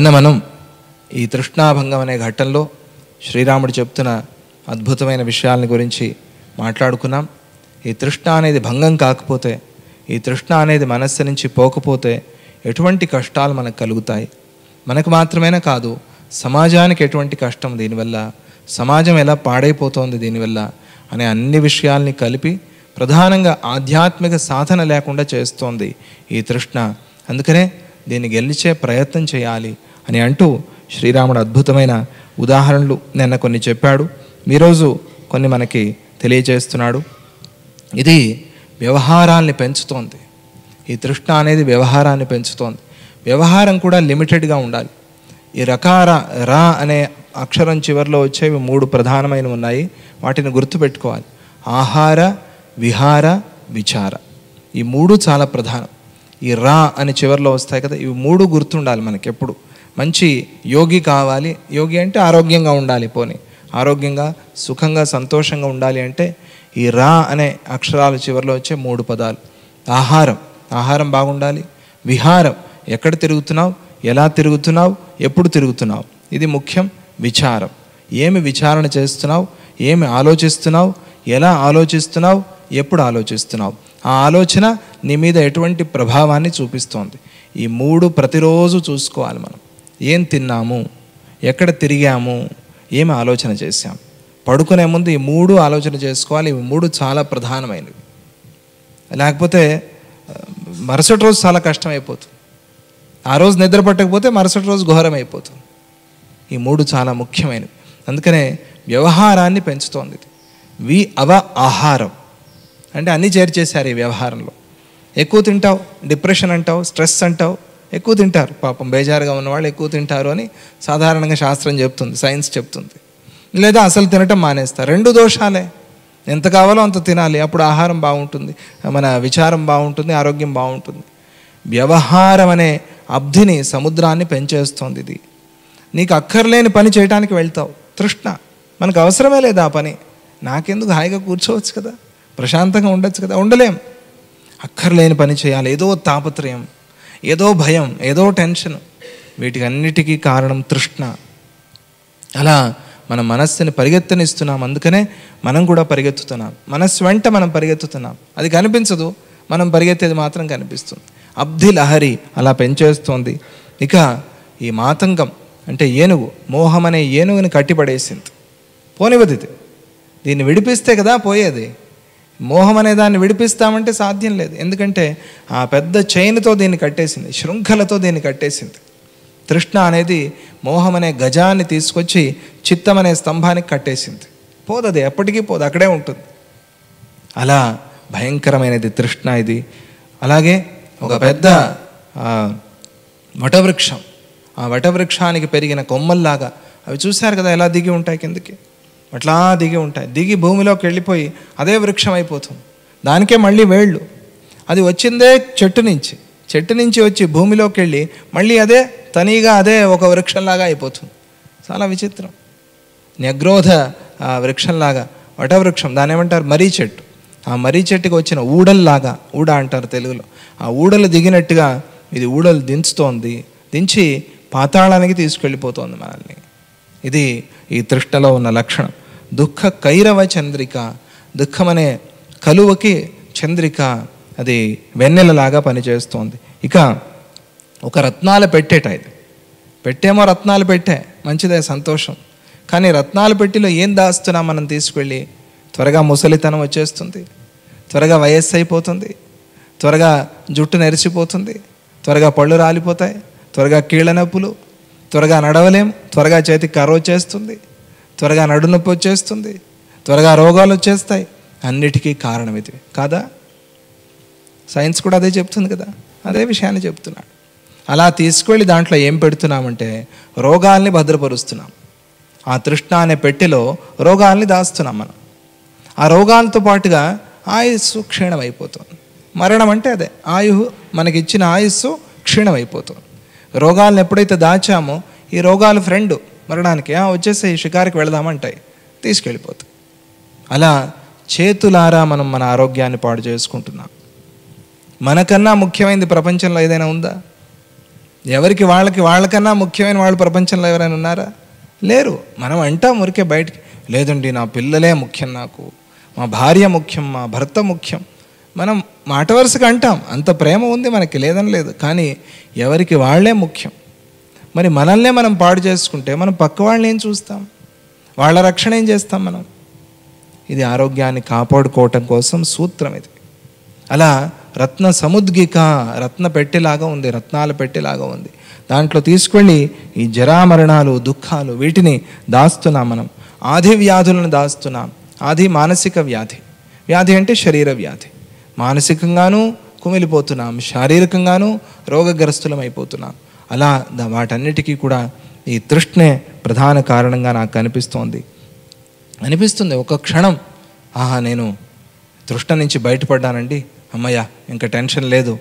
నిన్న మనం ఈ తృష్ణాభంగం అనే ఘట్టంలో శ్రీరాముడు చెప్తున్న అద్భుతమైన విషయాలని గురించి మాట్లాడుకున్నాం ఈ తృష్ణ అనేది భంగం కాకపోతే ఈ తృష్ణ అనేది మనస్సు నుంచి పోకపోతే ఎటువంటి కష్టాలు మనకు కలుగుతాయి మనకు మాత్రమేనా కాదు సమాజానికి ఎటువంటి కష్టం దీనివల్ల సమాజం ఎలా పాడైపోతోంది దీనివల్ల అనే అన్ని విషయాల్ని కలిపి ప్రధానంగా ఆధ్యాత్మిక సాధన లేకుండా చేస్తోంది ఈ తృష్ణ అందుకనే దీన్ని గెలిచే ప్రయత్నం చేయాలి అని అంటూ శ్రీరాముడు అద్భుతమైన ఉదాహరణలు నిన్న కొన్ని చెప్పాడు ఈరోజు కొన్ని మనకి తెలియజేస్తున్నాడు ఇది వ్యవహారాల్ని పెంచుతోంది ఈ తృష్ణ అనేది వ్యవహారాన్ని పెంచుతోంది వ్యవహారం కూడా లిమిటెడ్గా ఉండాలి ఈ రకార రా అనే అక్షరం చివరిలో వచ్చేవి మూడు ప్రధానమైనవి ఉన్నాయి వాటిని గుర్తుపెట్టుకోవాలి ఆహార విహార విచార ఈ మూడు చాలా ప్రధానం ఈ రా అని చివరిలో వస్తాయి కదా ఇవి మూడు గుర్తుండాలి మనకి ఎప్పుడు మంచి యోగి కావాలి యోగి అంటే ఆరోగ్యంగా ఉండాలి పోని ఆరోగ్యంగా సుఖంగా సంతోషంగా ఉండాలి అంటే ఈ రా అనే అక్షరాల చివరిలో వచ్చే మూడు పదాలు ఆహారం ఆహారం బాగుండాలి విహారం ఎక్కడ తిరుగుతున్నావు ఎలా తిరుగుతున్నావు ఎప్పుడు తిరుగుతున్నావు ఇది ముఖ్యం విచారం ఏమి విచారణ చేస్తున్నావు ఏమి ఆలోచిస్తున్నావు ఎలా ఆలోచిస్తున్నావు ఎప్పుడు ఆలోచిస్తున్నావు ఆ ఆలోచన నీ మీద ఎటువంటి ప్రభావాన్ని చూపిస్తోంది ఈ మూడు ప్రతిరోజు చూసుకోవాలి మనం ఏం తిన్నాము ఎక్కడ తిరిగాము ఏమి ఆలోచన చేశాం పడుకునే ముందు ఈ మూడు ఆలోచన చేసుకోవాలి ఇవి మూడు చాలా ప్రధానమైనవి లేకపోతే మరుసటి రోజు చాలా కష్టం అయిపోతుంది ఆ రోజు నిద్ర పట్టకపోతే మరుసటి రోజు ఘోరం అయిపోతుంది ఈ మూడు చాలా ముఖ్యమైనవి అందుకనే వ్యవహారాన్ని పెంచుతోంది వి అవ ఆహారం అంటే అన్నీ చేర్చేశారు ఈ వ్యవహారంలో ఎక్కువ తింటావు డిప్రెషన్ అంటావు స్ట్రెస్ అంటావు ఎక్కువ తింటారు పాపం బేజారుగా ఉన్నవాళ్ళు ఎక్కువ తింటారు అని సాధారణంగా శాస్త్రం చెప్తుంది సైన్స్ చెప్తుంది లేదా అసలు తినటం మానేస్తారు రెండు దోషాలే ఎంత కావాలో అంత తినాలి అప్పుడు ఆహారం బాగుంటుంది మన విచారం బాగుంటుంది ఆరోగ్యం బాగుంటుంది వ్యవహారం అనే అబ్ధిని సముద్రాన్ని పెంచేస్తుంది ఇది నీకు అక్కర్లేని పని చేయడానికి వెళ్తావు తృష్ణ మనకు అవసరమే లేదా ఆ పని నాకెందుకు హాయిగా కూర్చోవచ్చు కదా ప్రశాంతంగా ఉండొచ్చు కదా ఉండలేం అక్కర్లేని పని చేయాలి ఏదో తాపత్రయం ఏదో భయం ఏదో టెన్షన్ వీటికి అన్నిటికీ కారణం తృష్ణ అలా మన మనస్సుని పరిగెత్తనిస్తున్నాం అందుకనే మనం కూడా పరిగెత్తుతున్నాం మనస్సు వెంట మనం పరిగెత్తుతున్నాం అది కనిపించదు మనం పరిగెత్తేది మాత్రం కనిపిస్తుంది అబ్ధి లహరి అలా పెంచేస్తోంది ఇక ఈ మాతంగం అంటే ఏనుగు మోహం అనే ఏనుగుని కట్టిపడేసింది ఇది దీన్ని విడిపిస్తే కదా పోయేది మోహం అనే దాన్ని విడిపిస్తామంటే సాధ్యం లేదు ఎందుకంటే ఆ పెద్ద చైన్తో దీన్ని కట్టేసింది శృంఖలతో దీన్ని కట్టేసింది తృష్ణ అనేది మోహం అనే గజాన్ని తీసుకొచ్చి చిత్తం అనే స్తంభానికి కట్టేసింది పోదది ఎప్పటికీ పోదు అక్కడే ఉంటుంది అలా భయంకరమైనది తృష్ణ ఇది అలాగే ఒక పెద్ద వటవృక్షం ఆ వటవృక్షానికి పెరిగిన కొమ్మల్లాగా అవి చూశారు కదా ఎలా దిగి ఉంటాయి కిందకి అట్లా దిగి ఉంటాయి దిగి భూమిలోకి వెళ్ళిపోయి అదే వృక్షం అయిపోతుంది దానికే మళ్ళీ వేళ్ళు అది వచ్చిందే చెట్టు నుంచి చెట్టు నుంచి వచ్చి భూమిలోకి వెళ్ళి మళ్ళీ అదే తనీగా అదే ఒక వృక్షంలాగా అయిపోతుంది చాలా విచిత్రం నిగ్రోధ వృక్షంలాగా వటవృక్షం దాని ఏమంటారు మరీ చెట్టు ఆ మరీ చెట్టుకి వచ్చిన ఊడల్లాగా ఊడ అంటారు తెలుగులో ఆ ఊడలు దిగినట్టుగా ఇది ఊడలు దించుతోంది దించి పాతాళానికి తీసుకెళ్ళిపోతుంది మనల్ని ఇది ఈ తృష్టలో ఉన్న లక్షణం దుఃఖ కైరవ చంద్రిక దుఃఖమనే కలువకి చంద్రిక అది వెన్నెలలాగా పనిచేస్తోంది ఇక ఒక రత్నాలు పెట్టేట ఇది పెట్టేమో రత్నాలు పెట్టే మంచిదే సంతోషం కానీ రత్నాలు పెట్టిలో ఏం దాస్తున్నా మనం తీసుకెళ్ళి త్వరగా ముసలితనం వచ్చేస్తుంది త్వరగా వయస్సు అయిపోతుంది త్వరగా జుట్టు నెరిసిపోతుంది త్వరగా పళ్ళు రాలిపోతాయి త్వరగా కీళ్ళ నొప్పులు త్వరగా నడవలేం త్వరగా చేతికి కర్ర వచ్చేస్తుంది త్వరగా నడునొప్పి వచ్చేస్తుంది త్వరగా రోగాలు వచ్చేస్తాయి అన్నిటికీ కారణం ఇది కాదా సైన్స్ కూడా అదే చెప్తుంది కదా అదే విషయాన్ని చెప్తున్నాడు అలా తీసుకువెళ్ళి దాంట్లో ఏం పెడుతున్నామంటే రోగాల్ని భద్రపరుస్తున్నాం ఆ తృష్ణ అనే పెట్టెలో రోగాల్ని దాస్తున్నాం మనం ఆ రోగాలతో పాటుగా ఆయుస్సు క్షీణమైపోతుంది మరణం అంటే అదే ఆయు మనకిచ్చిన ఆయుస్సు క్షీణమైపోతుంది రోగాలను ఎప్పుడైతే దాచామో ఈ రోగాలు ఫ్రెండు మరణానికి వచ్చేసి షికారికి వెళదామంటాయి తీసుకెళ్ళిపోతాయి అలా చేతులారా మనం మన ఆరోగ్యాన్ని పాడు చేసుకుంటున్నాం మనకన్నా ముఖ్యమైనది ప్రపంచంలో ఏదైనా ఉందా ఎవరికి వాళ్ళకి వాళ్ళకన్నా ముఖ్యమైన వాళ్ళు ప్రపంచంలో ఎవరైనా ఉన్నారా లేరు మనం అంటాం ఊరికే బయటికి లేదండి నా పిల్లలే ముఖ్యం నాకు మా భార్య ముఖ్యం మా భర్త ముఖ్యం మనం మాట వరుసగా అంటాం అంత ప్రేమ ఉంది మనకి లేదని లేదు కానీ ఎవరికి వాళ్ళే ముఖ్యం మరి మనల్నే మనం పాడు చేసుకుంటే మనం పక్క వాళ్ళని ఏం చూస్తాం వాళ్ళ రక్షణ ఏం చేస్తాం మనం ఇది ఆరోగ్యాన్ని కాపాడుకోవటం కోసం సూత్రం ఇది అలా రత్న సముద్గిక రత్న పెట్టేలాగా ఉంది రత్నాలు పెట్టేలాగా ఉంది దాంట్లో తీసుకెళ్ళి ఈ జరామరణాలు దుఃఖాలు వీటిని దాస్తున్నాం మనం ఆది వ్యాధులను దాస్తున్నాం ఆది మానసిక వ్యాధి వ్యాధి అంటే శరీర వ్యాధి మానసికంగానూ కుమిలిపోతున్నాం శారీరకంగానూ రోగగ్రస్తులం అయిపోతున్నాం అలా వాటన్నిటికీ కూడా ఈ తృష్ణే ప్రధాన కారణంగా నాకు అనిపిస్తోంది అనిపిస్తుంది ఒక క్షణం ఆహా నేను తృష్ణ నుంచి బయటపడ్డానండి అమ్మయ్య ఇంకా టెన్షన్ లేదు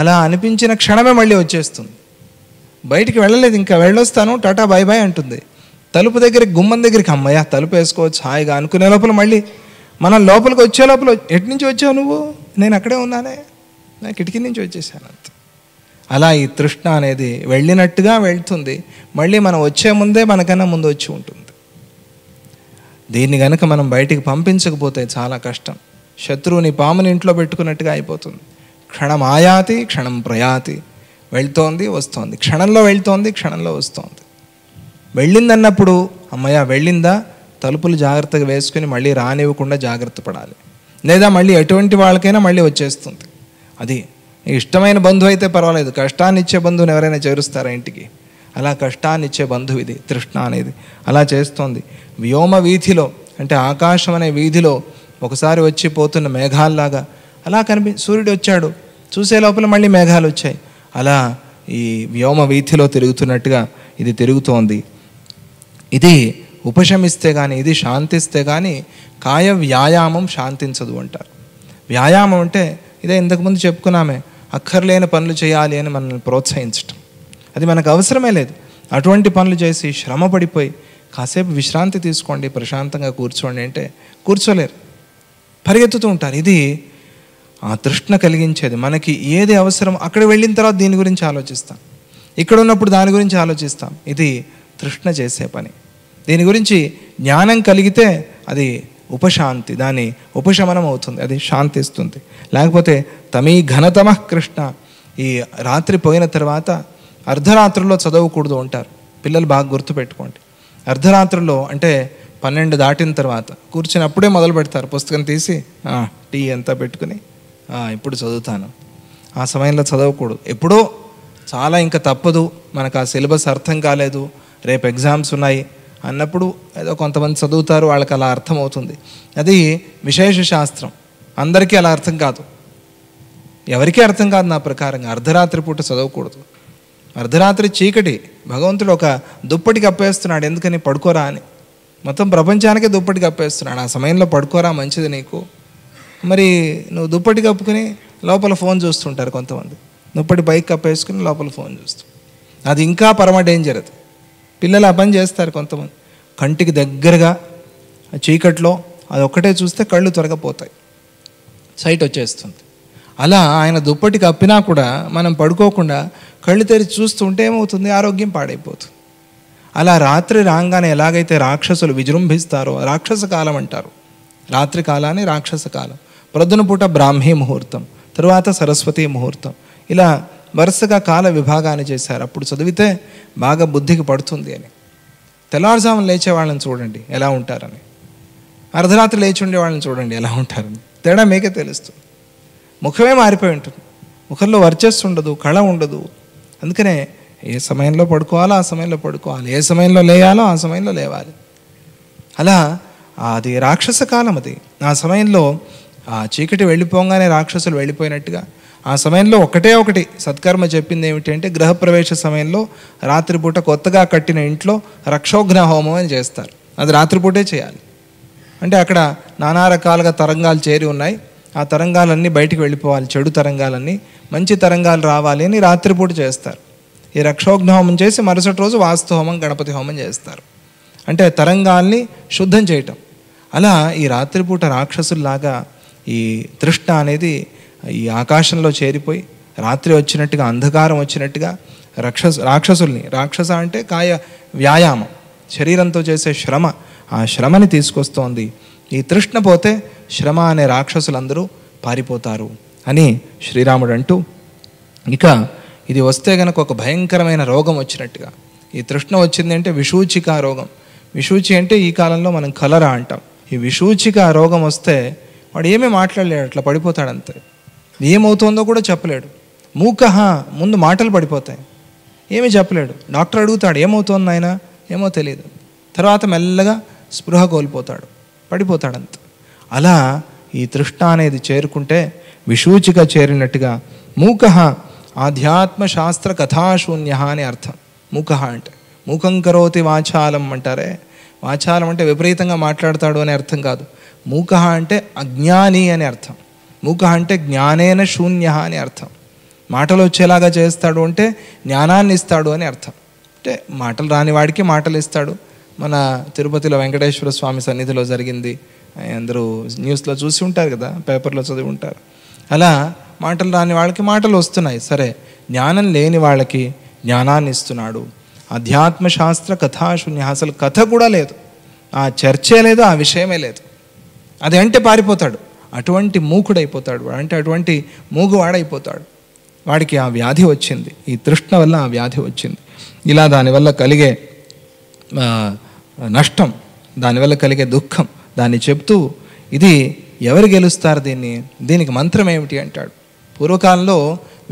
అలా అనిపించిన క్షణమే మళ్ళీ వచ్చేస్తుంది బయటికి వెళ్ళలేదు ఇంకా వెళ్ళొస్తాను టాటా బాయ్ బాయ్ అంటుంది తలుపు దగ్గర గుమ్మం దగ్గరికి అమ్మయ్య తలుపు వేసుకోవచ్చు హాయిగా అనుకునే లోపల మళ్ళీ మనం లోపలికి వచ్చే లోపల ఎటు నుంచి వచ్చావు నువ్వు నేను అక్కడే ఉన్నానే నా కిటికీ నుంచి వచ్చేసాను అంతే అలా ఈ తృష్ణ అనేది వెళ్ళినట్టుగా వెళ్తుంది మళ్ళీ మనం వచ్చే ముందే మనకన్నా ముందు వచ్చి ఉంటుంది దీన్ని కనుక మనం బయటికి పంపించకపోతే చాలా కష్టం శత్రువుని పాముని ఇంట్లో పెట్టుకున్నట్టుగా అయిపోతుంది క్షణం ఆయాతి క్షణం ప్రయాతి వెళ్తోంది వస్తోంది క్షణంలో వెళ్తోంది క్షణంలో వస్తోంది వెళ్ళిందన్నప్పుడు అమ్మయ్య వెళ్ళిందా తలుపులు జాగ్రత్తగా వేసుకుని మళ్ళీ రానివ్వకుండా జాగ్రత్త పడాలి లేదా మళ్ళీ ఎటువంటి వాళ్ళకైనా మళ్ళీ వచ్చేస్తుంది అది ఇష్టమైన బంధువు అయితే పర్వాలేదు కష్టాన్ని ఇచ్చే బంధువుని ఎవరైనా చేరుస్తారా ఇంటికి అలా కష్టాన్ని ఇచ్చే బంధువు ఇది తృష్ణ అనేది అలా చేస్తోంది వ్యోమ వీధిలో అంటే ఆకాశం అనే వీధిలో ఒకసారి వచ్చి పోతున్న మేఘాల్లాగా అలా కనిపి సూర్యుడు వచ్చాడు చూసే లోపల మళ్ళీ మేఘాలు వచ్చాయి అలా ఈ వ్యోమ వీధిలో తిరుగుతున్నట్టుగా ఇది తిరుగుతోంది ఇది ఉపశమిస్తే కానీ ఇది శాంతిస్తే కానీ కాయ వ్యాయామం శాంతించదు అంటారు వ్యాయామం అంటే ఇదే ఇంతకుముందు చెప్పుకున్నామే అక్కర్లేని పనులు చేయాలి అని మనల్ని ప్రోత్సహించటం అది మనకు అవసరమే లేదు అటువంటి పనులు చేసి శ్రమ పడిపోయి కాసేపు విశ్రాంతి తీసుకోండి ప్రశాంతంగా కూర్చోండి అంటే కూర్చోలేరు పరిగెత్తుతూ ఉంటారు ఇది ఆ తృష్ణ కలిగించేది మనకి ఏది అవసరం అక్కడ వెళ్ళిన తర్వాత దీని గురించి ఆలోచిస్తాం ఇక్కడ ఉన్నప్పుడు దాని గురించి ఆలోచిస్తాం ఇది తృష్ణ చేసే పని దీని గురించి జ్ఞానం కలిగితే అది ఉపశాంతి దాని ఉపశమనం అవుతుంది అది శాంతి ఇస్తుంది లేకపోతే తమీ ఘనతమ కృష్ణ ఈ రాత్రి పోయిన తర్వాత అర్ధరాత్రుల్లో చదవకూడదు ఉంటారు పిల్లలు బాగా గుర్తుపెట్టుకోండి అర్ధరాత్రుల్లో అంటే పన్నెండు దాటిన తర్వాత కూర్చున్నప్పుడే మొదలు పెడతారు పుస్తకం తీసి టీ అంతా పెట్టుకుని ఇప్పుడు చదువుతాను ఆ సమయంలో చదవకూడదు ఎప్పుడో చాలా ఇంకా తప్పదు మనకు ఆ సిలబస్ అర్థం కాలేదు రేపు ఎగ్జామ్స్ ఉన్నాయి అన్నప్పుడు ఏదో కొంతమంది చదువుతారు వాళ్ళకి అలా అర్థమవుతుంది అది విశేష శాస్త్రం అందరికీ అలా అర్థం కాదు ఎవరికీ అర్థం కాదు నా ప్రకారంగా అర్ధరాత్రి పూట చదవకూడదు అర్ధరాత్రి చీకటి భగవంతుడు ఒక దుప్పటికి అప్పేస్తున్నాడు ఎందుకని పడుకోరా అని మొత్తం ప్రపంచానికే దుప్పటికి అప్పేస్తున్నాడు ఆ సమయంలో పడుకోరా మంచిది నీకు మరి నువ్వు దుప్పటి కప్పుకుని లోపల ఫోన్ చూస్తుంటారు కొంతమంది దుప్పటి బైక్ కప్పేసుకుని లోపల ఫోన్ చూస్తూ అది ఇంకా పరమ డేంజర్ అది పిల్లలు ఆ పని చేస్తారు కొంతమంది కంటికి దగ్గరగా చీకట్లో అది ఒక్కటే చూస్తే కళ్ళు తొరగపోతాయి సైట్ వచ్చేస్తుంది అలా ఆయన దుప్పటి కప్పినా కూడా మనం పడుకోకుండా కళ్ళు తెరిచి చూస్తుంటే ఏమవుతుంది ఆరోగ్యం పాడైపోతుంది అలా రాత్రి రాగానే ఎలాగైతే రాక్షసులు విజృంభిస్తారో రాక్షస కాలం అంటారు రాత్రి కాలాన్ని రాక్షస కాలం ప్రొద్దున పూట బ్రాహ్మీ ముహూర్తం తరువాత సరస్వతి ముహూర్తం ఇలా వరుసగా కాల విభాగాన్ని చేశారు అప్పుడు చదివితే బాగా బుద్ధికి పడుతుంది అని తెల్లవారుజామున లేచే వాళ్ళని చూడండి ఎలా ఉంటారని అర్ధరాత్రి లేచి ఉండే వాళ్ళని చూడండి ఎలా ఉంటారని తేడా మీకే తెలుస్తుంది ముఖమే మారిపోయి ఉంటుంది ముఖంలో వర్చస్సు ఉండదు కళ ఉండదు అందుకనే ఏ సమయంలో పడుకోవాలో ఆ సమయంలో పడుకోవాలి ఏ సమయంలో లేయాలో ఆ సమయంలో లేవాలి అలా అది రాక్షస కాలం అది ఆ సమయంలో ఆ చీకటి వెళ్ళిపోగానే రాక్షసులు వెళ్ళిపోయినట్టుగా ఆ సమయంలో ఒకటే ఒకటి సత్కర్మ చెప్పింది ఏమిటంటే గృహప్రవేశ సమయంలో రాత్రిపూట కొత్తగా కట్టిన ఇంట్లో రక్షోఘ్న హోమం అని చేస్తారు అది రాత్రిపూటే చేయాలి అంటే అక్కడ నానా రకాలుగా తరంగాలు చేరి ఉన్నాయి ఆ తరంగాలన్నీ బయటికి వెళ్ళిపోవాలి చెడు తరంగాలన్నీ మంచి తరంగాలు రావాలి అని రాత్రిపూట చేస్తారు ఈ రక్షోఘ్న హోమం చేసి మరుసటి రోజు వాస్తు హోమం గణపతి హోమం చేస్తారు అంటే తరంగాల్ని శుద్ధం చేయటం అలా ఈ రాత్రిపూట రాక్షసుల్లాగా ఈ తృష్ణ అనేది ఈ ఆకాశంలో చేరిపోయి రాత్రి వచ్చినట్టుగా అంధకారం వచ్చినట్టుగా రాక్షస రాక్షసుల్ని రాక్షస అంటే కాయ వ్యాయామం శరీరంతో చేసే శ్రమ ఆ శ్రమని తీసుకొస్తోంది ఈ తృష్ణ పోతే శ్రమ అనే రాక్షసులందరూ పారిపోతారు అని శ్రీరాముడు అంటూ ఇక ఇది వస్తే గనక ఒక భయంకరమైన రోగం వచ్చినట్టుగా ఈ తృష్ణ వచ్చింది అంటే విషూచిక రోగం విషూచి అంటే ఈ కాలంలో మనం కలరా అంటాం ఈ విషూచిక రోగం వస్తే వాడు ఏమీ మాట్లాడలేడు అట్లా పడిపోతాడంతే ఏమవుతుందో కూడా చెప్పలేడు మూకహ ముందు మాటలు పడిపోతాయి ఏమీ చెప్పలేడు డాక్టర్ అడుగుతాడు ఏమవుతుంది ఆయన ఏమో తెలియదు తర్వాత మెల్లగా స్పృహ కోల్పోతాడు పడిపోతాడంత అలా ఈ తృష్ణ అనేది చేరుకుంటే విషూచిక చేరినట్టుగా మూకహ ఆధ్యాత్మ శాస్త్ర కథాశూన్య అని అర్థం మూకహ అంటే మూకం కరోతి వాచాలం అంటారే వాచాలం అంటే విపరీతంగా మాట్లాడతాడు అనే అర్థం కాదు మూకహ అంటే అజ్ఞాని అనే అర్థం మూక అంటే జ్ఞానేన శూన్య అని అర్థం మాటలు వచ్చేలాగా చేస్తాడు అంటే జ్ఞానాన్ని ఇస్తాడు అని అర్థం అంటే మాటలు రాని వాడికి మాటలు ఇస్తాడు మన తిరుపతిలో వెంకటేశ్వర స్వామి సన్నిధిలో జరిగింది అందరూ న్యూస్లో చూసి ఉంటారు కదా పేపర్లో చదివి ఉంటారు అలా మాటలు రాని వాళ్ళకి మాటలు వస్తున్నాయి సరే జ్ఞానం లేని వాళ్ళకి జ్ఞానాన్ని ఇస్తున్నాడు అధ్యాత్మ శాస్త్ర కథాశూన్య అసలు కథ కూడా లేదు ఆ చర్చే లేదు ఆ విషయమే లేదు అది అంటే పారిపోతాడు అటువంటి మూకుడైపోతాడు అంటే అటువంటి మూగువాడైపోతాడు వాడికి ఆ వ్యాధి వచ్చింది ఈ తృష్ణ వల్ల ఆ వ్యాధి వచ్చింది ఇలా దానివల్ల కలిగే నష్టం దానివల్ల కలిగే దుఃఖం దాన్ని చెప్తూ ఇది ఎవరు గెలుస్తారు దీన్ని దీనికి మంత్రం ఏమిటి అంటాడు పూర్వకాలంలో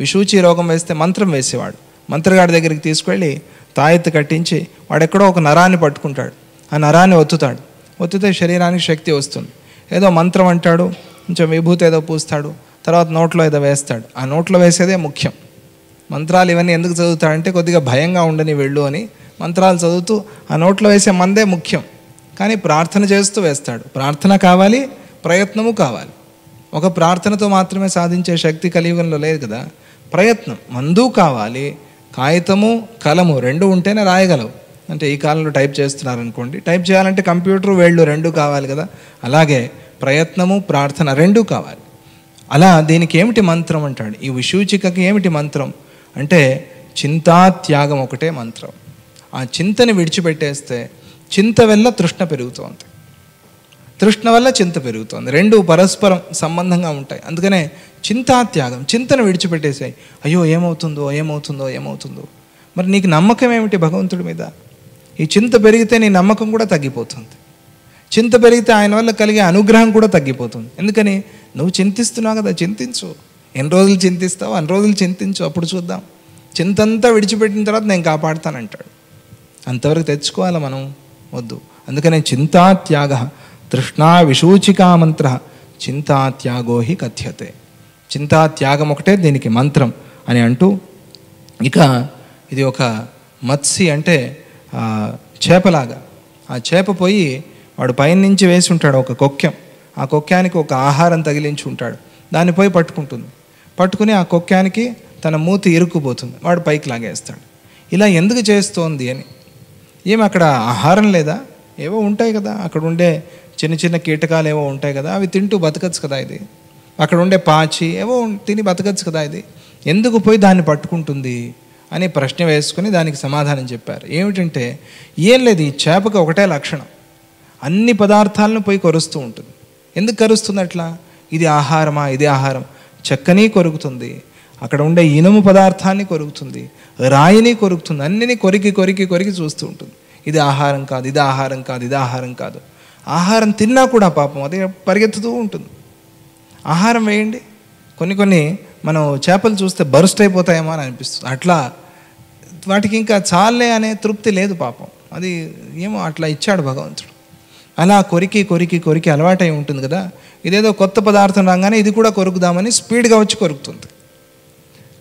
విషూచి రోగం వేస్తే మంత్రం వేసేవాడు మంత్రగాడి దగ్గరికి తీసుకెళ్ళి తాయెత్తు కట్టించి వాడెక్కడో ఒక నరాన్ని పట్టుకుంటాడు ఆ నరాన్ని ఒత్తుతాడు ఒత్తితే శరీరానికి శక్తి వస్తుంది ఏదో మంత్రం అంటాడు కొంచెం విభూతి ఏదో పూస్తాడు తర్వాత నోట్లో ఏదో వేస్తాడు ఆ నోట్లో వేసేదే ముఖ్యం మంత్రాలు ఇవన్నీ ఎందుకు చదువుతాడంటే కొద్దిగా భయంగా ఉండని వెళ్ళు అని మంత్రాలు చదువుతూ ఆ నోట్లో వేసే మందే ముఖ్యం కానీ ప్రార్థన చేస్తూ వేస్తాడు ప్రార్థన కావాలి ప్రయత్నము కావాలి ఒక ప్రార్థనతో మాత్రమే సాధించే శక్తి కలియుగంలో లేదు కదా ప్రయత్నం మందు కావాలి కాగితము కలము రెండు ఉంటేనే రాయగలవు అంటే ఈ కాలంలో టైప్ చేస్తున్నారు అనుకోండి టైప్ చేయాలంటే కంప్యూటర్ వేళ్ళు రెండు కావాలి కదా అలాగే ప్రయత్నము ప్రార్థన రెండూ కావాలి అలా దీనికి ఏమిటి మంత్రం అంటాడు ఈ విశూచికకి ఏమిటి మంత్రం అంటే చింతాత్యాగం ఒకటే మంత్రం ఆ చింతని విడిచిపెట్టేస్తే చింత వల్ల తృష్ణ పెరుగుతోంది తృష్ణ వల్ల చింత పెరుగుతోంది రెండు పరస్పరం సంబంధంగా ఉంటాయి అందుకనే చింతాత్యాగం చింతను విడిచిపెట్టేసాయి అయ్యో ఏమవుతుందో ఏమవుతుందో ఏమవుతుందో మరి నీకు నమ్మకం ఏమిటి భగవంతుడి మీద ఈ చింత పెరిగితే నీ నమ్మకం కూడా తగ్గిపోతుంది చింత పెరిగితే ఆయన వల్ల కలిగే అనుగ్రహం కూడా తగ్గిపోతుంది ఎందుకని నువ్వు చింతిస్తున్నావు కదా చింతించు ఎన్ని రోజులు చింతిస్తావు అన్ని రోజులు చింతించు అప్పుడు చూద్దాం చింతంతా విడిచిపెట్టిన తర్వాత నేను కాపాడుతానంటాడు అంతవరకు తెచ్చుకోవాలి మనం వద్దు అందుకనే చింతాత్యాగ తృష్ణా విశూచికా మంత్ర చింతాత్యాగోహి కథ్యతే చింతాత్యాగం ఒకటే దీనికి మంత్రం అని అంటూ ఇక ఇది ఒక మత్స్య అంటే చేపలాగా ఆ చేప పోయి వాడు పైన నుంచి వేసి ఉంటాడు ఒక కొక్యం ఆ కొక్యానికి ఒక ఆహారం తగిలించి ఉంటాడు దాన్ని పోయి పట్టుకుంటుంది పట్టుకుని ఆ కొక్యానికి తన మూత ఇరుక్కుపోతుంది వాడు పైకి లాగేస్తాడు ఇలా ఎందుకు చేస్తోంది అని ఏమి అక్కడ ఆహారం లేదా ఏవో ఉంటాయి కదా అక్కడ ఉండే చిన్న చిన్న కీటకాలు ఏవో ఉంటాయి కదా అవి తింటూ బతకచ్చు కదా ఇది అక్కడ ఉండే పాచి ఏవో తిని బతకచ్చు కదా ఇది ఎందుకు పోయి దాన్ని పట్టుకుంటుంది అని ప్రశ్న వేసుకుని దానికి సమాధానం చెప్పారు ఏమిటంటే ఏం లేదు ఈ చేపకి ఒకటే లక్షణం అన్ని పదార్థాలను పోయి కరుస్తూ ఉంటుంది ఎందుకు కరుస్తుంది అట్లా ఇది ఆహారమా ఇది ఆహారం చెక్కని కొరుకుతుంది అక్కడ ఉండే ఇనుము పదార్థాన్ని కొరుకుతుంది రాయిని కొరుకుతుంది అన్నిని కొరికి కొరికి కొరికి చూస్తూ ఉంటుంది ఇది ఆహారం కాదు ఇది ఆహారం కాదు ఇది ఆహారం కాదు ఆహారం తిన్నా కూడా పాపం అది పరిగెత్తుతూ ఉంటుంది ఆహారం వేయండి కొన్ని కొన్ని మనం చేపలు చూస్తే బరుస్ట్ అయిపోతాయేమో అని అనిపిస్తుంది అట్లా వాటికి ఇంకా చాలే అనే తృప్తి లేదు పాపం అది ఏమో అట్లా ఇచ్చాడు భగవంతుడు అలా కొరికి కొరికి కొరికి అలవాటై ఉంటుంది కదా ఇదేదో కొత్త పదార్థం రాగానే ఇది కూడా కొరుకుదామని స్పీడ్గా వచ్చి కొరుకుతుంది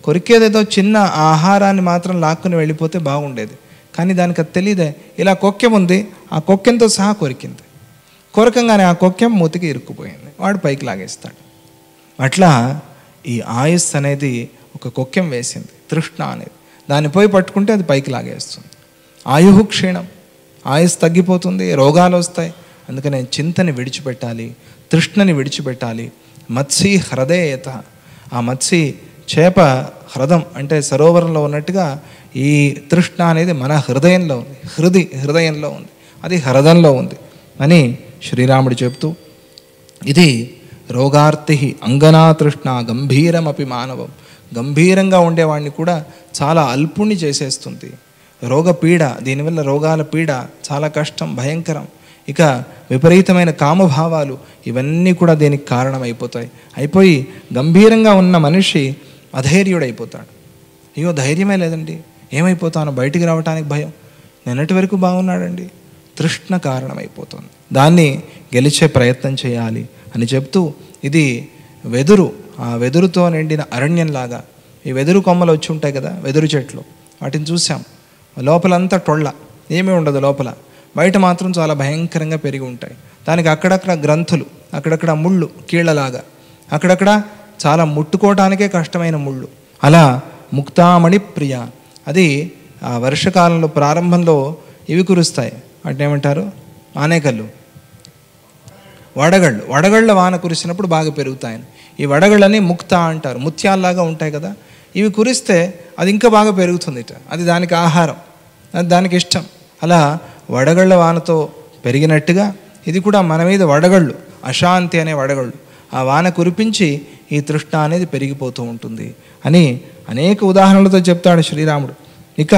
కొరికేదేదో చిన్న ఆహారాన్ని మాత్రం లాక్కుని వెళ్ళిపోతే బాగుండేది కానీ దానికి అది తెలియదే ఇలా కొక్కెం ఉంది ఆ కొక్కెంతో సహా కొరికింది కొరకంగానే ఆ కొక్కెం మూతికి ఇరుక్కుపోయింది వాడు పైకి లాగేస్తాడు అట్లా ఈ ఆయుస్ అనేది ఒక కొక్కెం వేసింది తృష్ణ అనేది దాన్ని పోయి పట్టుకుంటే అది పైకి లాగేస్తుంది ఆయుహు క్షీణం ఆయుస్ తగ్గిపోతుంది రోగాలు వస్తాయి అందుకనే చింతని విడిచిపెట్టాలి తృష్ణని విడిచిపెట్టాలి మత్స్య హృదయత ఆ మత్స్య చేప హ్రదం అంటే సరోవరంలో ఉన్నట్టుగా ఈ తృష్ణ అనేది మన హృదయంలో ఉంది హృది హృదయంలో ఉంది అది హృదంలో ఉంది అని శ్రీరాముడు చెప్తూ ఇది రోగార్తి అంగనా తృష్ణ గంభీరం అపి మానవం గంభీరంగా ఉండేవాడిని కూడా చాలా అల్పుణ్ణి చేసేస్తుంది రోగపీడ దీనివల్ల రోగాల పీడ చాలా కష్టం భయంకరం ఇక విపరీతమైన కామభావాలు ఇవన్నీ కూడా దీనికి కారణమైపోతాయి అయిపోయి గంభీరంగా ఉన్న మనిషి అధైర్యుడైపోతాడు అయ్యో ధైర్యమే లేదండి ఏమైపోతాను బయటికి రావడానికి భయం నిన్నటి వరకు బాగున్నాడండి తృష్ణ కారణమైపోతుంది దాన్ని గెలిచే ప్రయత్నం చేయాలి అని చెప్తూ ఇది వెదురు ఆ వెదురుతో నిండిన అరణ్యంలాగా ఈ వెదురు కొమ్మలు వచ్చి ఉంటాయి కదా వెదురు చెట్లు వాటిని చూసాం లోపలంతా టొళ్ళ ఏమీ ఉండదు లోపల బయట మాత్రం చాలా భయంకరంగా పెరిగి ఉంటాయి దానికి అక్కడక్కడ గ్రంథులు అక్కడక్కడ ముళ్ళు కీళ్ళలాగా అక్కడక్కడ చాలా ముట్టుకోవటానికే కష్టమైన ముళ్ళు అలా ముక్తామణి ప్రియ అది ఆ వర్షకాలంలో ప్రారంభంలో ఇవి కురుస్తాయి ఏమంటారు ఆనేకళ్ళు వడగళ్ళు వడగళ్ళ వాన కురిసినప్పుడు బాగా పెరుగుతాయని ఈ వడగళ్ళని ముక్త అంటారు ముత్యాల్లాగా ఉంటాయి కదా ఇవి కురిస్తే అది ఇంకా బాగా పెరుగుతుంది అది దానికి ఆహారం అది దానికి ఇష్టం అలా వడగళ్ళ వానతో పెరిగినట్టుగా ఇది కూడా మన మీద వడగళ్ళు అశాంతి అనే వడగళ్ళు ఆ వాన కురిపించి ఈ తృష్ణ అనేది పెరిగిపోతూ ఉంటుంది అని అనేక ఉదాహరణలతో చెప్తాడు శ్రీరాముడు ఇక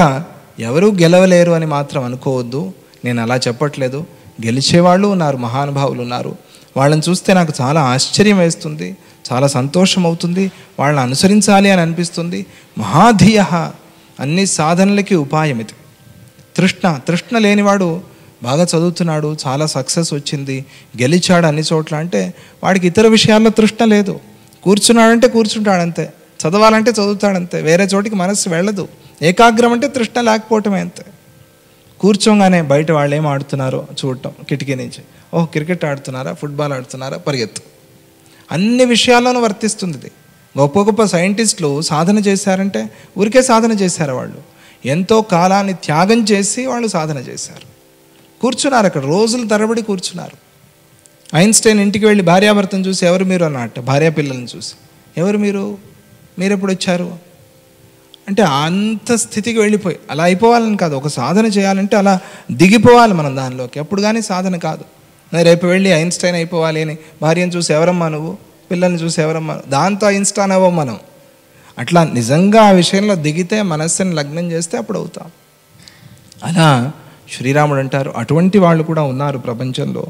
ఎవరూ గెలవలేరు అని మాత్రం అనుకోవద్దు నేను అలా చెప్పట్లేదు గెలిచేవాళ్ళు ఉన్నారు మహానుభావులు ఉన్నారు వాళ్ళని చూస్తే నాకు చాలా ఆశ్చర్యం వేస్తుంది చాలా సంతోషం అవుతుంది వాళ్ళని అనుసరించాలి అని అనిపిస్తుంది మహాధీయ అన్ని సాధనలకి ఉపాయం ఇది తృష్ణ తృష్ణ లేనివాడు బాగా చదువుతున్నాడు చాలా సక్సెస్ వచ్చింది గెలిచాడు అన్ని చోట్ల అంటే వాడికి ఇతర విషయాల్లో తృష్ణ లేదు కూర్చున్నాడంటే కూర్చుంటాడంతే చదవాలంటే చదువుతాడంతే వేరే చోటికి మనసు వెళ్ళదు ఏకాగ్రం అంటే తృష్ణ లేకపోవటమే అంతే కూర్చోగానే బయట వాళ్ళు ఏం ఆడుతున్నారో చూడటం కిటికీ నుంచి ఓహ్ క్రికెట్ ఆడుతున్నారా ఫుట్బాల్ ఆడుతున్నారా పరిగెత్తు అన్ని విషయాల్లోనూ వర్తిస్తుంది ఇది గొప్ప గొప్ప సైంటిస్టులు సాధన చేశారంటే ఊరికే సాధన చేశారు వాళ్ళు ఎంతో కాలాన్ని త్యాగం చేసి వాళ్ళు సాధన చేశారు కూర్చున్నారు అక్కడ రోజులు తరబడి కూర్చున్నారు ఐన్స్టైన్ ఇంటికి వెళ్ళి భార్యాభర్తను చూసి ఎవరు మీరు అన్నట్టు భార్య పిల్లల్ని చూసి ఎవరు మీరు మీరు ఎప్పుడు వచ్చారు అంటే అంత స్థితికి వెళ్ళిపోయి అలా అయిపోవాలని కాదు ఒక సాధన చేయాలంటే అలా దిగిపోవాలి మనం దానిలోకి ఎప్పుడు కానీ సాధన కాదు రేపు వెళ్ళి ఐన్స్టైన్ అయిపోవాలి అని భార్యను చూసి ఎవరమ్మా నువ్వు పిల్లల్ని చూసి ఎవరమ్మా దాంతో ఐన్స్టైన్ అవ్వం మనం అట్లా నిజంగా ఆ విషయంలో దిగితే మనస్సుని లగ్నం చేస్తే అప్పుడు అవుతాం అలా శ్రీరాముడు అంటారు అటువంటి వాళ్ళు కూడా ఉన్నారు ప్రపంచంలో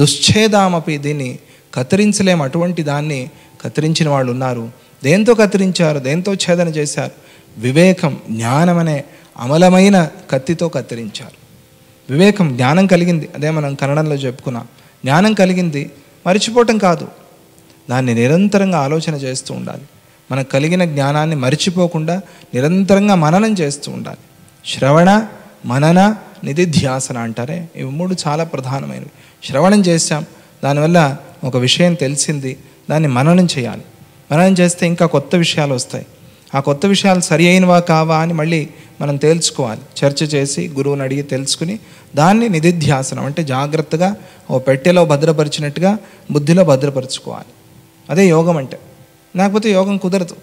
దుశ్చేదామపి దీన్ని కత్తిరించలేము అటువంటి దాన్ని కత్తిరించిన వాళ్ళు ఉన్నారు దేంతో కత్తిరించారు దేంతో ఛేదన చేశారు వివేకం జ్ఞానం అనే అమలమైన కత్తితో కత్తిరించారు వివేకం జ్ఞానం కలిగింది అదే మనం కన్నడంలో చెప్పుకున్నాం జ్ఞానం కలిగింది మర్చిపోవటం కాదు దాన్ని నిరంతరంగా ఆలోచన చేస్తూ ఉండాలి మనకు కలిగిన జ్ఞానాన్ని మరిచిపోకుండా నిరంతరంగా మననం చేస్తూ ఉండాలి శ్రవణ మనన నిధిధ్యాసన అంటారే ఇవి మూడు చాలా ప్రధానమైనవి శ్రవణం చేశాం దానివల్ల ఒక విషయం తెలిసింది దాన్ని మననం చేయాలి మననం చేస్తే ఇంకా కొత్త విషయాలు వస్తాయి ఆ కొత్త విషయాలు సరి అయినవా కావా అని మళ్ళీ మనం తేల్చుకోవాలి చర్చ చేసి గురువుని అడిగి తెలుసుకుని దాన్ని నిధిధ్యాసనం అంటే జాగ్రత్తగా ఓ పెట్టెలో భద్రపరిచినట్టుగా బుద్ధిలో భద్రపరుచుకోవాలి అదే యోగం అంటే లేకపోతే యోగం కుదరదు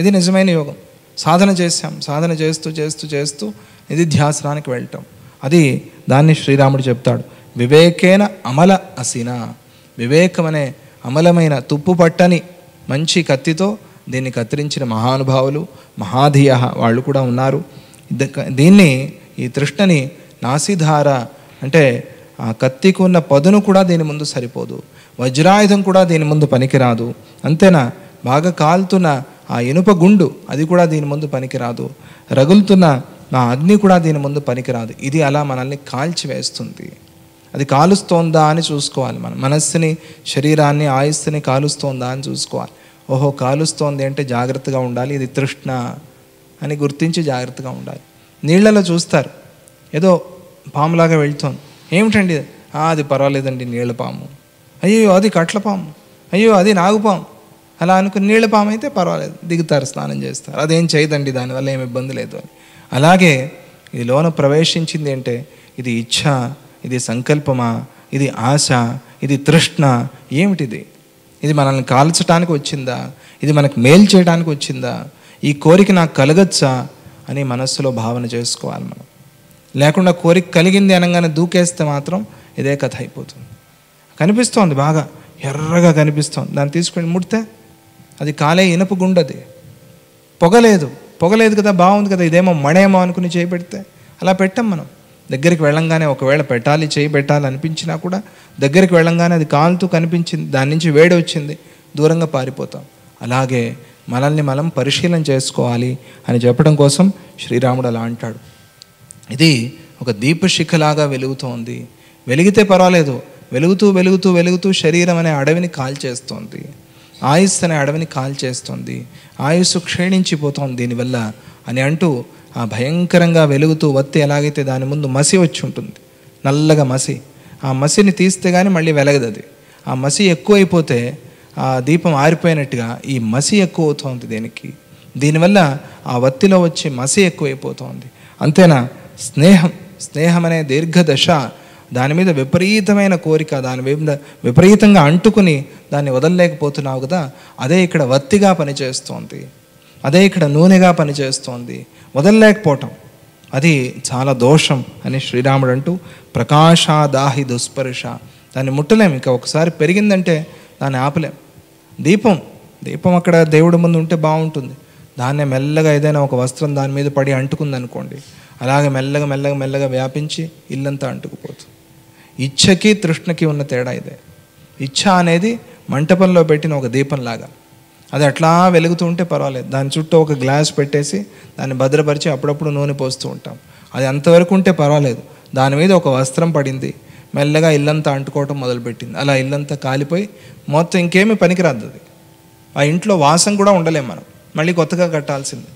ఇది నిజమైన యోగం సాధన చేశాం సాధన చేస్తూ చేస్తూ చేస్తూ ఇది ధ్యాసనానికి వెళ్ళటం అది దాన్ని శ్రీరాముడు చెప్తాడు వివేకేన అమల అసిన వివేకమనే అమలమైన తుప్పు పట్టని మంచి కత్తితో దీన్ని కత్తిరించిన మహానుభావులు మహాధియ వాళ్ళు కూడా ఉన్నారు దీన్ని ఈ తృష్ణని నాసిధార అంటే ఆ కత్తికున్న పదును కూడా దీని ముందు సరిపోదు వజ్రాయుధం కూడా దీని ముందు పనికిరాదు అంతేనా బాగా కాలుతున్న ఆ ఇనుప గుండు అది కూడా దీని ముందు పనికిరాదు రగులుతున్న నా అగ్ని కూడా దీని ముందు పనికిరాదు ఇది అలా మనల్ని కాల్చివేస్తుంది అది కాలుస్తోందా అని చూసుకోవాలి మనం మనస్సుని శరీరాన్ని ఆయుస్సుని కాలుస్తోందా అని చూసుకోవాలి ఓహో కాలుస్తోంది అంటే జాగ్రత్తగా ఉండాలి ఇది తృష్ణ అని గుర్తించి జాగ్రత్తగా ఉండాలి నీళ్లలో చూస్తారు ఏదో పాములాగా వెళ్తోంది ఏమిటండి అది పర్వాలేదండి నీళ్ళ పాము అయ్యో అది కట్ల పాము అయ్యో అది నాగుపాము అలా అనుకుని నీళ్ళ పాము అయితే పర్వాలేదు దిగుతారు స్నానం చేస్తారు అదేం చేయదండి దానివల్ల ఏమి ఇబ్బంది లేదు అని అలాగే ఇది లోన ప్రవేశించింది అంటే ఇది ఇచ్ఛ ఇది సంకల్పమా ఇది ఆశ ఇది తృష్ణ ఏమిటిది ఇది మనల్ని కాల్చడానికి వచ్చిందా ఇది మనకు మేలు చేయడానికి వచ్చిందా ఈ కోరిక నాకు కలగచ్చా అని మనస్సులో భావన చేసుకోవాలి మనం లేకుండా కోరిక కలిగింది అనగానే దూకేస్తే మాత్రం ఇదే కథ అయిపోతుంది కనిపిస్తోంది బాగా ఎర్రగా కనిపిస్తోంది దాన్ని తీసుకొని ముడితే అది కాలే ఇనుపుగుండది గుండది పొగలేదు పొగలేదు కదా బాగుంది కదా ఇదేమో మణేమో అనుకుని చేయి పెడితే అలా పెట్టాం మనం దగ్గరికి వెళ్ళంగానే ఒకవేళ పెట్టాలి చేయి పెట్టాలి అనిపించినా కూడా దగ్గరికి వెళ్ళంగానే అది కాలుతూ కనిపించింది దాని నుంచి వేడి వచ్చింది దూరంగా పారిపోతాం అలాగే మనల్ని మనం పరిశీలన చేసుకోవాలి అని చెప్పడం కోసం శ్రీరాముడు అలా అంటాడు ఇది ఒక దీపశిఖలాగా వెలుగుతోంది వెలిగితే పర్వాలేదు వెలుగుతూ వెలుగుతూ వెలుగుతూ శరీరం అనే అడవిని కాల్చేస్తోంది ఆయుస్ అనే అడవిని కాల్చేస్తుంది ఆయుస్సు క్షీణించిపోతుంది దీనివల్ల అని అంటూ ఆ భయంకరంగా వెలుగుతూ వత్తి ఎలాగైతే దాని ముందు మసి వచ్చి ఉంటుంది నల్లగా మసి ఆ మసిని తీస్తే కానీ మళ్ళీ వెలగదు అది ఆ మసి ఎక్కువైపోతే ఆ దీపం ఆరిపోయినట్టుగా ఈ మసి ఎక్కువ అవుతుంది దీనికి దీనివల్ల ఆ వత్తిలో వచ్చే మసి ఎక్కువైపోతుంది అంతేనా స్నేహం స్నేహం అనే దీర్ఘదశ దాని మీద విపరీతమైన కోరిక దాని మీద విపరీతంగా అంటుకుని దాన్ని వదలలేకపోతున్నావు కదా అదే ఇక్కడ వత్తిగా పనిచేస్తోంది అదే ఇక్కడ నూనెగా పనిచేస్తోంది వదలలేకపోవటం అది చాలా దోషం అని శ్రీరాముడు అంటూ ప్రకాశాదాహి దుస్పర్శ దాన్ని ముట్టలేం ఇంకా ఒకసారి పెరిగిందంటే దాన్ని ఆపలేం దీపం దీపం అక్కడ దేవుడి ముందు ఉంటే బాగుంటుంది దాన్నే మెల్లగా ఏదైనా ఒక వస్త్రం దాని మీద పడి అంటుకుందనుకోండి అలాగే మెల్లగా మెల్లగా మెల్లగా వ్యాపించి ఇల్లంతా అంటుకుపోతుంది ఇచ్ఛకి తృష్ణకి ఉన్న తేడా ఇదే ఇచ్ఛ అనేది మంటపంలో పెట్టిన ఒక దీపంలాగా అది అట్లా వెలుగుతూ ఉంటే పర్వాలేదు దాని చుట్టూ ఒక గ్లాస్ పెట్టేసి దాన్ని భద్రపరిచి అప్పుడప్పుడు నూనె పోస్తూ ఉంటాం అది అంతవరకు ఉంటే పర్వాలేదు దాని మీద ఒక వస్త్రం పడింది మెల్లగా ఇల్లంతా అంటుకోవటం మొదలుపెట్టింది అలా ఇల్లంతా కాలిపోయి మొత్తం ఇంకేమీ పనికిరాదు అది ఆ ఇంట్లో వాసం కూడా ఉండలేము మనం మళ్ళీ కొత్తగా కట్టాల్సింది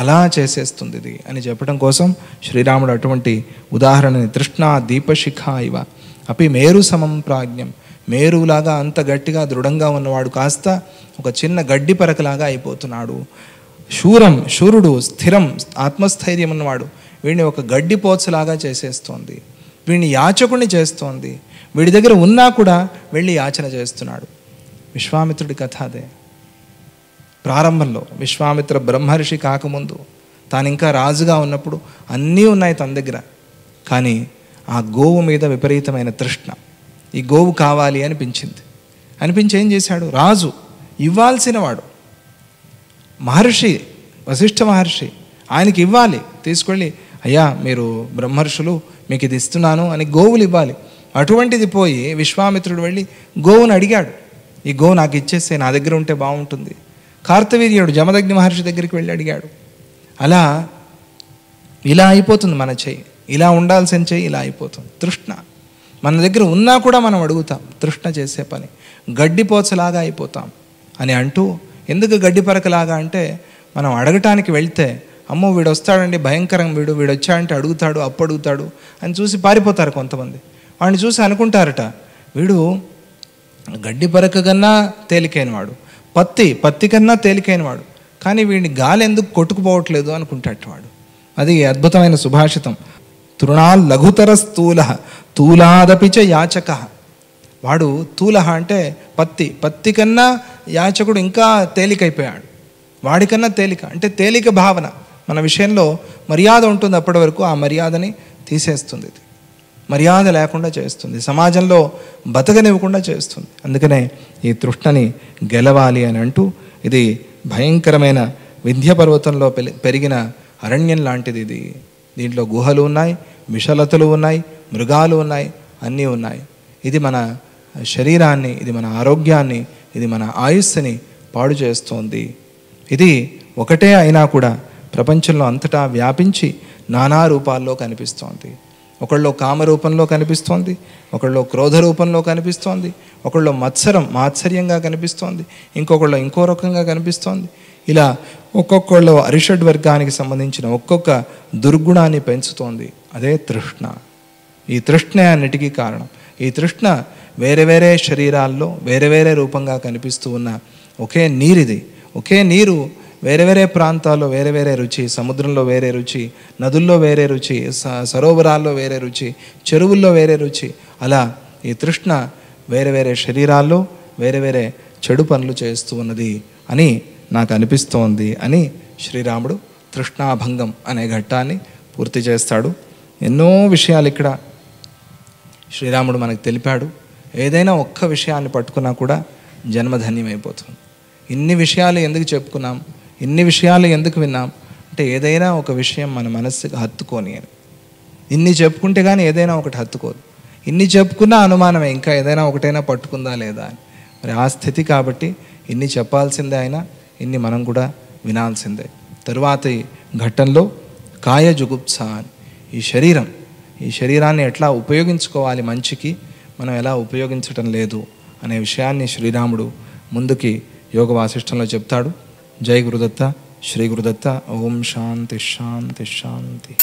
అలా చేసేస్తుంది ఇది అని చెప్పడం కోసం శ్రీరాముడు అటువంటి ఉదాహరణని తృష్ణ దీపశిఖ ఇవ అపి మేరు సమం ప్రాజ్ఞం మేరులాగా అంత గట్టిగా దృఢంగా ఉన్నవాడు కాస్త ఒక చిన్న గడ్డి పరకలాగా అయిపోతున్నాడు శూరం శూరుడు స్థిరం ఆత్మస్థైర్యం ఉన్నవాడు వీడిని ఒక గడ్డి పోచలాగా చేసేస్తోంది వీడిని యాచకుని చేస్తోంది వీడి దగ్గర ఉన్నా కూడా వెళ్ళి యాచన చేస్తున్నాడు విశ్వామిత్రుడి కథ అదే ప్రారంభంలో విశ్వామిత్ర బ్రహ్మర్షి కాకముందు తాను ఇంకా రాజుగా ఉన్నప్పుడు అన్నీ ఉన్నాయి తన దగ్గర కానీ ఆ గోవు మీద విపరీతమైన తృష్ణ ఈ గోవు కావాలి అనిపించింది అనిపించి ఏం చేశాడు రాజు ఇవ్వాల్సినవాడు మహర్షి వశిష్ఠ మహర్షి ఆయనకి ఇవ్వాలి తీసుకెళ్ళి అయ్యా మీరు బ్రహ్మర్షులు మీకు ఇది ఇస్తున్నాను అని గోవులు ఇవ్వాలి అటువంటిది పోయి విశ్వామిత్రుడు వెళ్ళి గోవును అడిగాడు ఈ గోవు నాకు ఇచ్చేస్తే నా దగ్గర ఉంటే బాగుంటుంది కార్తవీర్యుడు జమదగ్ని మహర్షి దగ్గరికి వెళ్ళి అడిగాడు అలా ఇలా అయిపోతుంది మన చెయ్యి ఇలా ఉండాల్సిన చేయి ఇలా అయిపోతుంది తృష్ణ మన దగ్గర ఉన్నా కూడా మనం అడుగుతాం తృష్ణ చేసే పని గడ్డిపోచలాగా అయిపోతాం అని అంటూ ఎందుకు గడ్డి పరకలాగా అంటే మనం అడగటానికి వెళ్తే అమ్మో వీడు వస్తాడండి భయంకరం వీడు వీడు వచ్చాడంటే అడుగుతాడు అప్పు అడుగుతాడు అని చూసి పారిపోతారు కొంతమంది వాడిని చూసి అనుకుంటారట వీడు గడ్డి పరక కన్నా తేలికైనవాడు పత్తి పత్తి కన్నా వాడు కానీ వీడిని గాలి ఎందుకు కొట్టుకుపోవట్లేదు అనుకుంటాడు వాడు అది అద్భుతమైన సుభాషితం తృణాల్ లఘుతర స్థూల తూలాదపి యాచక వాడు తూలహ అంటే పత్తి పత్తి కన్నా యాచకుడు ఇంకా తేలికైపోయాడు వాడికన్నా తేలిక అంటే తేలిక భావన మన విషయంలో మర్యాద ఉంటుంది అప్పటి వరకు ఆ మర్యాదని తీసేస్తుంది ఇది మర్యాద లేకుండా చేస్తుంది సమాజంలో బతకనివ్వకుండా చేస్తుంది అందుకనే ఈ తృష్ణని గెలవాలి అని అంటూ ఇది భయంకరమైన వింధ్య పర్వతంలో పెరిగిన అరణ్యం లాంటిది ఇది దీంట్లో గుహలు ఉన్నాయి విషలతలు ఉన్నాయి మృగాలు ఉన్నాయి అన్నీ ఉన్నాయి ఇది మన శరీరాన్ని ఇది మన ఆరోగ్యాన్ని ఇది మన ఆయుస్సుని పాడు చేస్తోంది ఇది ఒకటే అయినా కూడా ప్రపంచంలో అంతటా వ్యాపించి నానా రూపాల్లో కనిపిస్తోంది ఒకళ్ళు కామరూపంలో కనిపిస్తోంది ఒకళ్ళు క్రోధ రూపంలో కనిపిస్తోంది ఒకళ్ళు మత్సరం మాత్సర్యంగా కనిపిస్తోంది ఇంకొకళ్ళు ఇంకో రకంగా కనిపిస్తోంది ఇలా ఒక్కొక్కళ్ళ అరిషడ్ వర్గానికి సంబంధించిన ఒక్కొక్క దుర్గుణాన్ని పెంచుతోంది అదే తృష్ణ ఈ తృష్ణ అన్నిటికీ కారణం ఈ తృష్ణ వేరే వేరే శరీరాల్లో వేరే వేరే రూపంగా కనిపిస్తూ ఉన్న ఒకే నీరిది ఒకే నీరు వేరే వేరే ప్రాంతాల్లో వేరే వేరే రుచి సముద్రంలో వేరే రుచి నదుల్లో వేరే రుచి సరోవరాల్లో వేరే రుచి చెరువుల్లో వేరే రుచి అలా ఈ తృష్ణ వేరే వేరే శరీరాల్లో వేరే వేరే చెడు పనులు చేస్తూ ఉన్నది అని నాకు అనిపిస్తోంది అని శ్రీరాముడు తృష్ణాభంగం అనే ఘట్టాన్ని పూర్తి చేస్తాడు ఎన్నో విషయాలు ఇక్కడ శ్రీరాముడు మనకు తెలిపాడు ఏదైనా ఒక్క విషయాన్ని పట్టుకున్నా కూడా జన్మధన్యమైపోతుంది ఇన్ని విషయాలు ఎందుకు చెప్పుకున్నాం ఇన్ని విషయాలు ఎందుకు విన్నాం అంటే ఏదైనా ఒక విషయం మన మనస్సుకు హత్తుకోని అని ఇన్ని చెప్పుకుంటే కానీ ఏదైనా ఒకటి హత్తుకోదు ఇన్ని చెప్పుకున్నా అనుమానమే ఇంకా ఏదైనా ఒకటైనా పట్టుకుందా లేదా అని మరి ఆ స్థితి కాబట్టి ఇన్ని చెప్పాల్సిందే అయినా ఇన్ని మనం కూడా వినాల్సిందే తరువాతి ఘట్టంలో కాయ జుగుప్స ఈ శరీరం ఈ శరీరాన్ని ఎట్లా ఉపయోగించుకోవాలి మంచికి మనం ఎలా ఉపయోగించటం లేదు అనే విషయాన్ని శ్రీరాముడు ముందుకి యోగ వాసిష్టంలో చెప్తాడు జై గురుదత్త శ్రీ గురుదత్త ఓం శాంతి శాంతి శాంతి